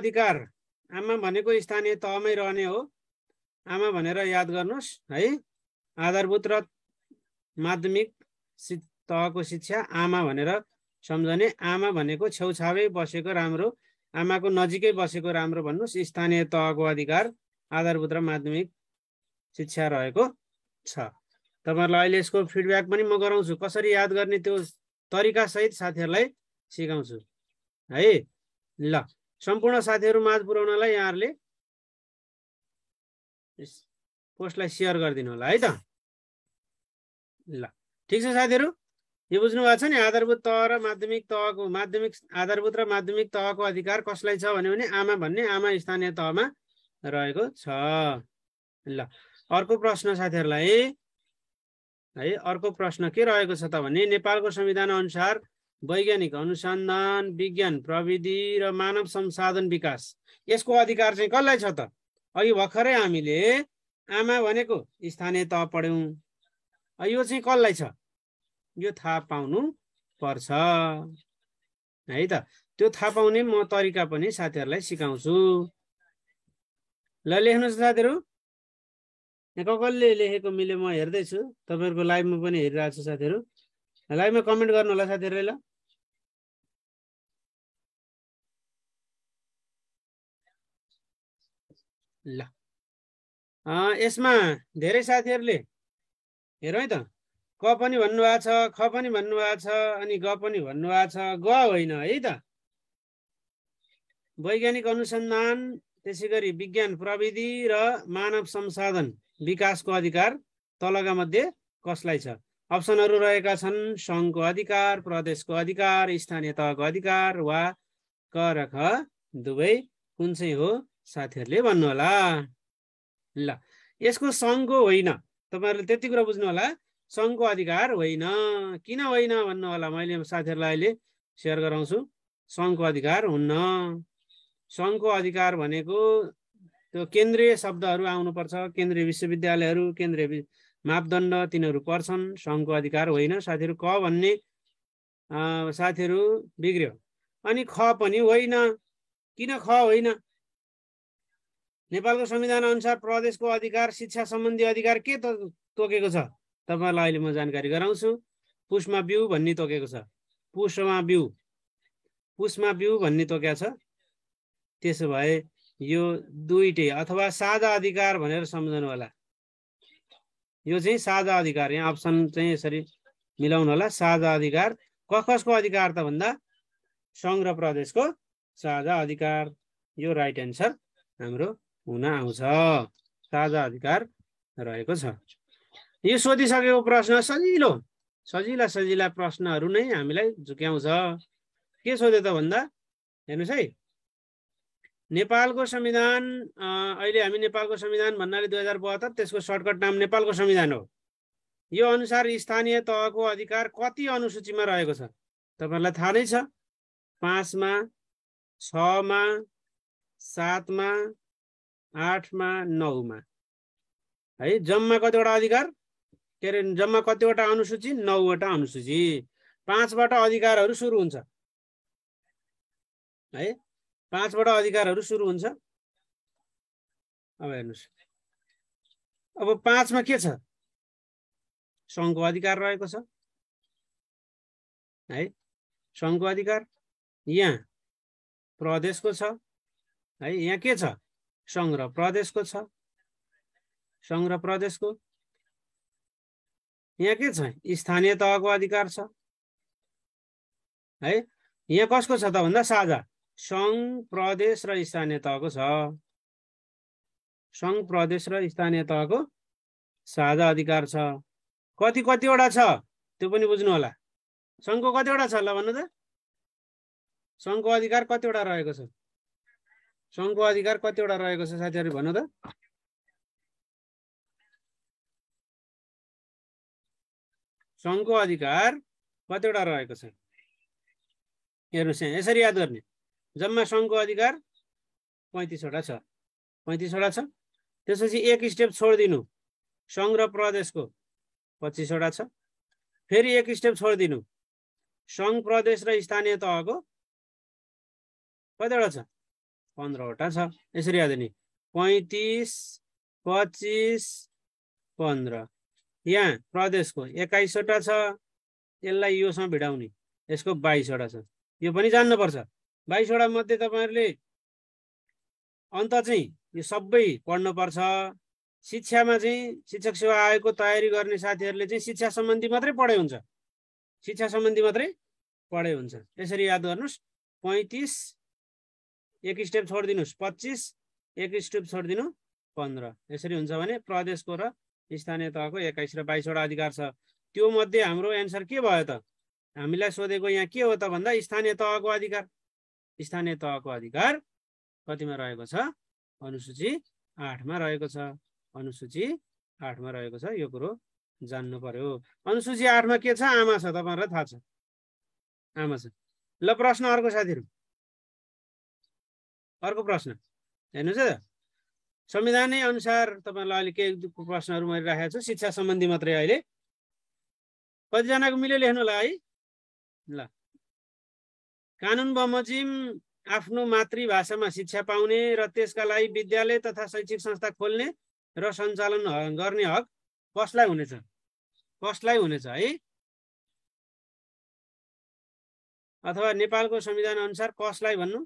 अधिकार आमा भनेको स्थानीय तहमै रहने हो आमा भनेर याद गर्नुहोस् है आधारभूत र माध्यमिक तहको शिक्षा आमा भनेर सम्झने आमा भनेको छेउछाउै बसेको राम्रो आमाको नजिकै बसेको राम्रो भन्नुहोस् स्थानीय तहको अधिकार आधारभूत र माध्यमिक शिक्षा रहेको छ तपाईँहरूलाई अहिले यसको फिडब्याक पनि म गराउँछु कसरी याद गर्ने त्यो तरिकासहित साथीहरूलाई सिकाउँछु है ल सम्पूर्ण साथीहरू माझ पुर्याउनलाई यहाँहरूले पोस्टलाई सेयर गरिदिनु होला है त ल ठिक छ साथीहरू यो बुझ्नु भएको छ नि आधारभूत तह र माध्यमिक तहको माध्यमिक आधारभूत र माध्यमिक तहको अधिकार कसलाई छ भन्यो भने आमा भन्ने आमा स्थानीय तहमा रहेको छ ल अर्को प्रश्न साथीहरूलाई है अर्को प्रश्न के रहेको छ त भने नेपालको संविधान अनुसार वैज्ञानिक अनुसन्धान विज्ञान प्रविधि र मानव संसाधन विकास यसको अधिकार चाहिँ कसलाई छ त अघि भर्खरै हामीले आमा भनेको स्थानीय तह पढ्यौँ यो चाहिँ कसलाई छ यो थाहा पाउनु पर्छ है त त्यो थाहा पाउने म तरिका पनि साथीहरूलाई सिकाउँछु ल लेख्नुहोस् साथीहरू यहाँ कसले लेखेको मैले म हेर्दैछु तपाईँहरूको लाइभमा पनि हेरिरहेको छु साथीहरू लाइभमा कमेन्ट गर्नु होला साथीहरूले ल ल यसमा धेरै साथीहरूले हेरौँ है त क पनि भन्नुभएको छ ख पनि भन्नुभएको छ अनि ग पनि भन्नुभएको छ ग होइन है त वैज्ञानिक अनुसन्धान त्यसै गरी विज्ञान प्रविधि र मानव संसाधन विकासको अधिकार तलका मध्ये कसलाई छ अप्सनहरू रहेका छन् सङ्घको अधिकार प्रदेशको अधिकार स्थानीय तहको अधिकार वा क र ख दुवै कुन चाहिँ हो साथीहरूले भन्नु होला ल यसको सङ्घको होइन तपाईँहरूले त्यति कुरा बुझ्नु होला सङ्घको अधिकार होइन किन होइन भन्नु होला मैले साथीहरूलाई अहिले सेयर गराउँछु सङ्घको अधिकार हुन्न सङ्घको अधिकार भनेको त्यो केन्द्रीय शब्दहरू आउनुपर्छ केन्द्रीय विश्वविद्यालयहरू केन्द्रीय मापदण्ड तिनीहरू पर्छन् सङ्घको अधिकार होइन साथीहरू क भन्ने साथीहरू बिग्रियो अनि ख पनि होइन किन ख होइन नेपालको संविधान अनुसार प्रदेशको अधिकार शिक्षा सम्बन्धी अधिकार के तोकेको छ तपाईँलाई अहिले म जानकारी गराउँछु पुष्मा बिउ भन्ने तोकेको छ पुष्मा बिउ पुष्मा बिउ भन्ने तोक्या छ त्यसो भए यो दुइटै अथवा साझा अधिकार भनेर सम्झनु होला यो चाहिँ साझा अधिकार यहाँ अप्सन चाहिँ यसरी मिलाउनु होला साझा अधिकार कसको अधिकार त भन्दा सङ्ग्रह प्रदेशको साझा अधिकार यो राइट एन्सर हाम्रो हुन आउँछ साझा अधिकार रहेको छ यो सोधिसकेको प्रश्न सजिलो सजिला सजिला प्रश्नहरू नै हामीलाई झुक्याउँछ के सोध्यो त भन्दा हेर्नुहोस् है नेपालको संविधान अहिले हामी नेपालको संविधान भन्नाले दुई हजार बहत्तर त्यसको सर्टकट नाम नेपालको संविधान हो यो अनुसार स्थानीय तहको अधिकार कति अनुसूचीमा रहेको छ तपाईँहरूलाई थाहा नै छ पाँचमा छमा सातमा आठमा नौमा है जम्मा कतिवटा अधिकार के अरे जम्मा कतिवटा अनुसूची नौवटा अनुसूची पाँचवटा अधिकारहरू सुरु हुन्छ है पाँचवटा अधिकारहरू सुरु हुन्छ अब हेर्नुहोस् अब पाँचमा के छ सङ्घको अधिकार रहेको छ है सङ्घको अधिकार यहाँ प्रदेशको छ है यहाँ के छ संघ र प्रदेशको छ संघ र प्रदेशको यहाँ के छ स्थानीय तहको अधिकार छ है यहाँ कसको छ त भन्दा साझा सङ्घ प्रदेश र स्थानीय तहको छ सङ्घ प्रदेश र स्थानीय तहको साझा अधिकार छ कति कतिवटा छ त्यो पनि बुझ्नु होला सङ्घको कतिवटा छ ल भन्नु त सङ्घको अधिकार कतिवटा रहेको छ सङ्घको अधिकार कतिवटा रहेको छ साथीहरू भन्नु त सङ्घको अधिकार कतिवटा रहेको छ हेर्नुहोस् यहाँ यसरी याद गर्ने जम्मा सङ्घको अधिकार पैँतिसवटा छ पैँतिसवटा छ त्यसपछि एक स्टेप छोडिदिनु सङ्घ र प्रदेशको पच्चिसवटा छ फेरि एक स्टेप छोडिदिनु सङ्घ प्रदेश र स्थानीय तहको कतिवटा छ पन्ध्रवटा छ यसरी याद नि पैँतिस पच्चिस पन्ध्र यहाँ प्रदेशको एक्काइसवटा छ यसलाई योसँग भिडाउने यसको बाइसवटा छ यो पनि जान्नुपर्छ बाइसवटा मध्ये तपाईँहरूले अन्त चाहिँ यो सबै पढ्नुपर्छ शिक्षामा चाहिँ शिक्षक सेवा आयोगको तयारी गर्ने साथीहरूले चाहिँ शिक्षा सम्बन्धी मात्रै पढाइ हुन्छ शिक्षा सम्बन्धी मात्रै पढाइ हुन्छ यसरी याद गर्नुहोस् पैँतिस एक स्टेप छोडिदिनुहोस् पच्चिस एक स्टेप छोडिदिनु पन्ध्र यसरी हुन्छ भने प्रदेशको र स्थानीय तहको एक्काइस र बाइसवटा अधिकार छ त्यो मध्ये हाम्रो एन्सर के भयो त हामीलाई सोधेको यहाँ के हो त भन्दा स्थानीय तहको अधिकार स्थानीय तहको अधिकार कतिमा रहेको छ अनुसूची आठमा रहेको छ अनुसूची आठमा रहेको छ यो कुरो जान्नु पर्यो अनुसूची आठमा के छ आमा छ तपाईँहरूलाई थाहा छ आमा छ ल प्रश्न अर्को साथीहरू अर्को प्रश्न हेर्नुहोस् है त संविधानै अनुसार तपाईँहरूलाई अहिले केही प्रश्नहरू मैले राखेको छु शिक्षा सम्बन्धी मात्रै अहिले कतिजनाको मिल्यो लेख्नु होला है ल कानुन बमोजिम आफ्नो मातृभाषामा शिक्षा पाउने र त्यसका लागि विद्यालय तथा शैक्षिक संस्था खोल्ने र सञ्चालन गर्ने हक कसलाई हुनेछ कसलाई हुनेछ है अथवा नेपालको संविधान अनुसार कसलाई भन्नु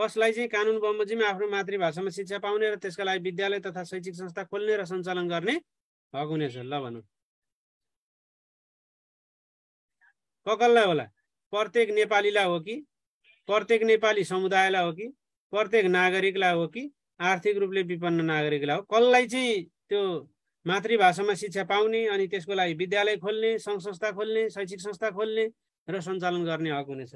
कसलाई चाहिँ कानुन बमोजिम आफ्नो मातृभाषामा शिक्षा पाउने र त्यसका लागि विद्यालय तथा शैक्षिक संस्था खोल्ने र सञ्चालन गर्ने हक हुनेछ ल भनौँ ककललाई होला प्रत्येक नेपालीलाई हो कि प्रत्येक नेपाली समुदायलाई हो कि प्रत्येक नागरिकलाई हो कि आर्थिक रूपले विपन्न नागरिकलाई हो कसलाई चाहिँ त्यो मातृभाषामा शिक्षा पाउने अनि त्यसको लागि विद्यालय खोल्ने सङ्घ संस्था खोल्ने शैक्षिक संस्था खोल्ने र सञ्चालन गर्ने हक हुनेछ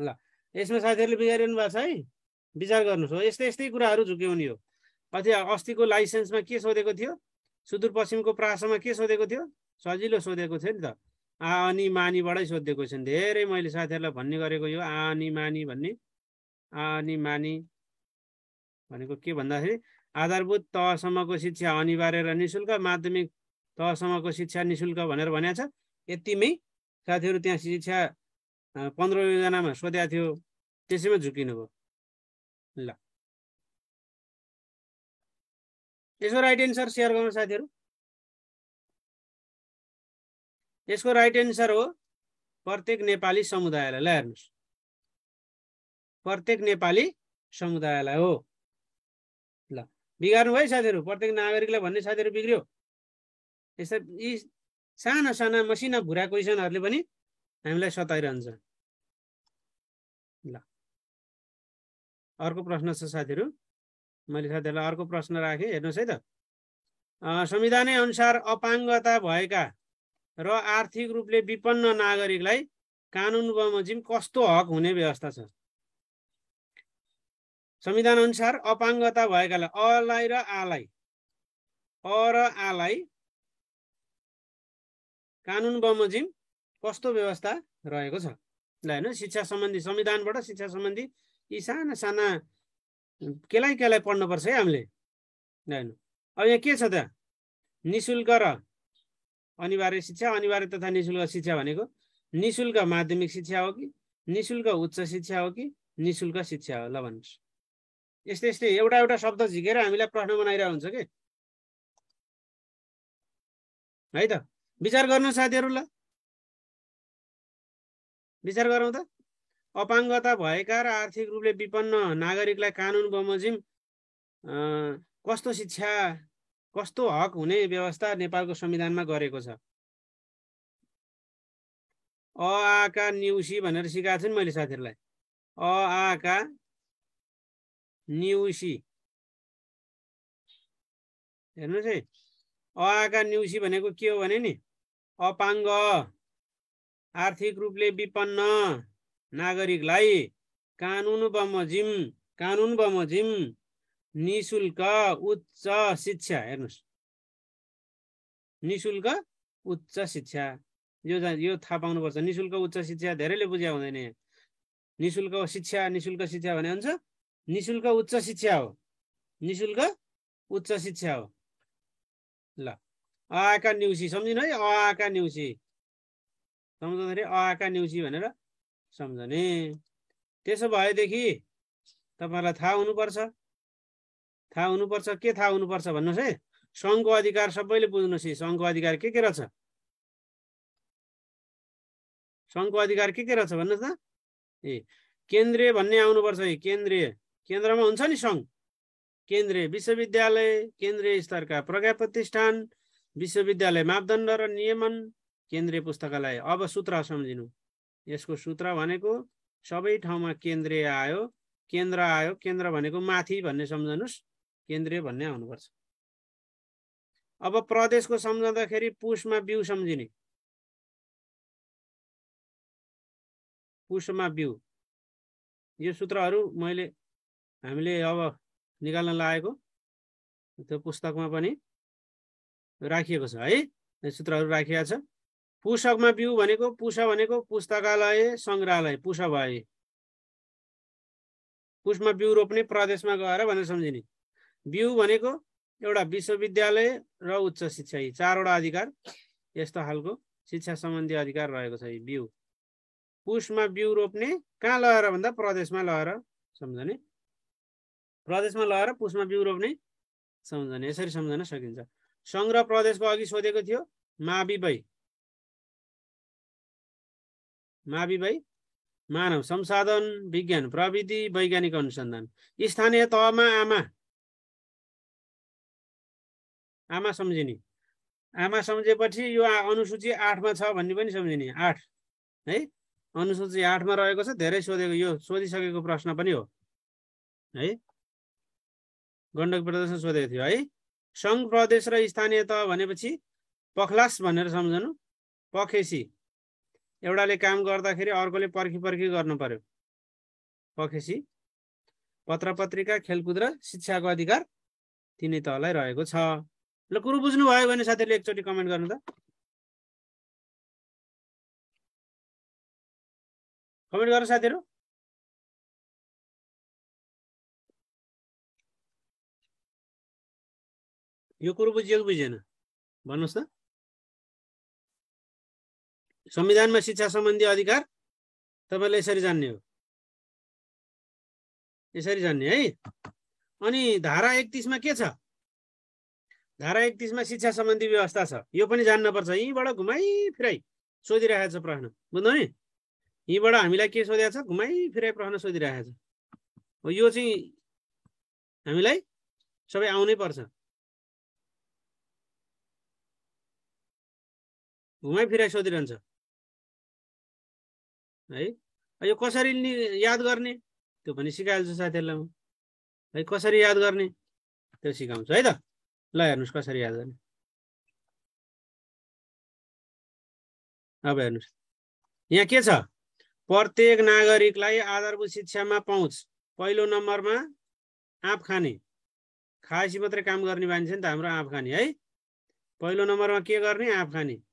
ल यसमा साथीहरूले बिगारिनु भएको छ है विचार गर्नुहोस् हो यस्तै यस्तै कुराहरू झुक्याउने हो अथि अस्तिको लाइसेन्समा के सोधेको थियो सुदूरपश्चिमको प्रासमा के सोधेको थियो सजिलो सोधेको थियो नि त आनी मानीबाटै सोधिदिएको नि धेरै मैले साथीहरूलाई भन्ने गरेको यो आनी मानी भन्ने अनि मानी भनेको के भन्दाखेरि आधारभूत तहसम्मको शिक्षा अनिवार्य र निशुल्क माध्यमिक तहसम्मको शिक्षा निशुल्क भनेर भनेको छ यतिमै साथीहरू त्यहाँ शिक्षा पन्ध्र योजनामा सोधेको थियो त्यसैमा झुकिनु भयो ल यसको राइट एन्सर सेयर गर्नु साथीहरू यसको राइट एन्सर हो प्रत्येक नेपाली समुदायलाई ल हेर्नुहोस् प्रत्येक नेपाली समुदायलाई हो ल बिगार्नु भयो साथीहरू प्रत्येक नागरिकलाई भन्ने साथीहरू बिग्रियो यस्ता यी साना साना मसिना भुरा क्वेसनहरूले पनि हामीलाई सताइरहन्छ ल अर्को प्रश्न छ साथीहरू मैले साथीहरूलाई अर्को प्रश्न राखेँ हेर्नुहोस् है त संविधानै अनुसार अपाङ्गता भएका र आर्थिक रूपले विपन्न नागरिकलाई कानुन बमोजिम कस्तो हक हुने व्यवस्था छ संविधान अनुसार अपाङ्गता भएकालाई अलाई र आलाई अ र आलाई कानुन बमोजिम कस्तो व्यवस्था रहेको छ ल हेर्नु शिक्षा सम्बन्धी संविधानबाट शिक्षा सम्बन्धी यी साना साना केलाई केलाई पढ्नुपर्छ है हामीले ल अब यहाँ के छ त निशुल्क र अनिवार्य शिक्षा अनिवार्य तथा नि शुल्क शिक्षा भनेको नि शुल्क माध्यमिक शिक्षा हो कि नि शुल्क उच्च शिक्षा हो कि नि शुल्क शिक्षा हो ल भन्नुहोस् यस्तै यस्तै एउटा एउटा शब्द झिकेर हामीलाई प्रश्न बनाइरहेको हुन्छ कि है त विचार गर्नु ल विचार गरौँ त अपाङ्गता भएका र आर्थिक रूपले विपन्न नागरिकलाई कानुन बमोजिम कस्तो शिक्षा कस्तो हक हुने व्यवस्था नेपालको संविधानमा गरेको छ अ आका न्युसी भनेर सिकाएको छु नि मैले साथीहरूलाई अ आका न्युसी हेर्नुहोस् है अ आका न्युसी भनेको के हो भने नि अपाङ्ग आर्थिक रूपले विपन्न नागरिकलाई कानुन बमोजिम कानुन बमोजिम निशुल्क उच्च शिक्षा हेर्नुहोस् निशुल्क उच्च शिक्षा यो यो थाहा पाउनुपर्छ निशुल्क उच्च शिक्षा धेरैले बुझ्या हुँदैन यहाँ निशुल्क शिक्षा निशुल्क शिक्षा भने हुन्छ निशुल्क उच्च शिक्षा हो निशुल्क उच्च शिक्षा हो ल आका न्युसी सम्झिनु है आका न्युसी सम्झँदाखेरि अ आका न्युजी भनेर सम्झने त्यसो भएदेखि तपाईँहरूलाई थाहा हुनुपर्छ थाहा हुनुपर्छ के थाहा हुनुपर्छ भन्नुहोस् है सङ्घको अधिकार सबैले बुझ्नुहोस् है सङ्घको अधिकार के के रहेछ सङ्घको अधिकार के के रहेछ भन्नुहोस् त ए केन्द्रीय भन्ने आउनुपर्छ है केन्द्रीय केन्द्रमा हुन्छ नि सङ्घ केन्द्रीय विश्वविद्यालय केन्द्रीय स्तरका प्रज्ञा प्रतिष्ठान विश्वविद्यालय मापदण्ड र नियमन केन्द्रीय पुस्तकालय अब सूत्र सम्झिनु यसको सूत्र भनेको सबै ठाउँमा केन्द्रीय आयो केन्द्र आयो केन्द्र भनेको माथि भन्ने सम्झनुहोस् केन्द्रीय भन्ने आउनुपर्छ अब प्रदेशको सम्झाउँदाखेरि पुसमा बिउ सम्झिने पुसमा बिउ यो सूत्रहरू मैले हामीले अब निकाल्न लागेको त्यो पुस्तकमा पनि राखिएको छ है सूत्रहरू राखिएको छ पुस्तकमा बिउ भनेको पुष भनेको पुस्तकालय सङ्ग्रहालय पुष भए पुसमा बिउ रोप्ने प्रदेशमा गएर भनेर सम्झिने बिउ भनेको एउटा विश्वविद्यालय र उच्च शिक्षा यी चारवटा अधिकार यस्तो खालको शिक्षा सम्बन्धी अधिकार रहेको छ यी बिउ पुसमा बिउ रोप्ने कहाँ लगाएर भन्दा प्रदेशमा लगाएर सम्झने प्रदेशमा लगाएर पुसमा बिउ रोप्ने सम्झने यसरी सम्झन सकिन्छ सङ्ग्रह प्रदेशको अघि सोधेको थियो मावि मावि भाइ मानव संसाधन विज्ञान प्रविधि वैज्ञानिक अनुसन्धान स्थानीय तहमा आमा आमा सम्झिने आमा सम्झेपछि यो अनुसूची आठमा छ भन्ने पनि सम्झिने आठ है अनुसूची आठमा रहेको छ धेरै सोधेको यो सोधिसकेको प्रश्न पनि हो है गण्डक प्रदर्शन सोधेको थियो है सङ्घ प्रदेश र स्थानीय तह भनेपछि पखलास भनेर सम्झनु पखेसी एउटाले काम गर्दाखेरि अर्कोले पर्खी पर्खी गर्नु पर्यो पखेसी पत्र पत्रिका खेलकुद र शिक्षाको अधिकार तिनै तहलाई रहेको छ ल कुरो बुझ्नुभयो भने साथीहरूले एकचोटि कमेन्ट गर्नु त कमेन्ट गर साथीहरू यो कुरो बुझियो कि बुझेन भन्नुहोस् त संविधानमा शिक्षा सम्बन्धी अधिकार तपाईँले यसरी जान्ने हो यसरी जान्ने है अनि धारा एकतिसमा के छ धारा एकतिसमा शिक्षा सम्बन्धी व्यवस्था छ यो पनि जान्नपर्छ यहीँबाट घुमाइफिराइ सोधिरहेको छ प्रश्न बुझ्नु नि यहीँबाट हामीलाई के सोधेको छ घुमाइफिराइ प्रश्न सोधिरहेको छ हो यो चाहिँ हामीलाई सबै आउनै पर्छ घुमाइफिराइ सोधिरहन्छ है यो कसरी याद गर्ने त्यो पनि सिकाइहाल्छु साथीहरूलाई म है कसरी याद गर्ने त्यो सिकाउँछु है त ल हेर्नुहोस् कसरी याद गर्ने अब हेर्नुहोस् यहाँ के छ प्रत्येक नागरिकलाई आधारभूत शिक्षामा पहुँच पहिलो नम्बरमा आँप खाने खाएपछि मात्रै काम गर्ने मान्छे नि त हाम्रो आँप खाने है पहिलो नम्बरमा के गर्ने आँप खाने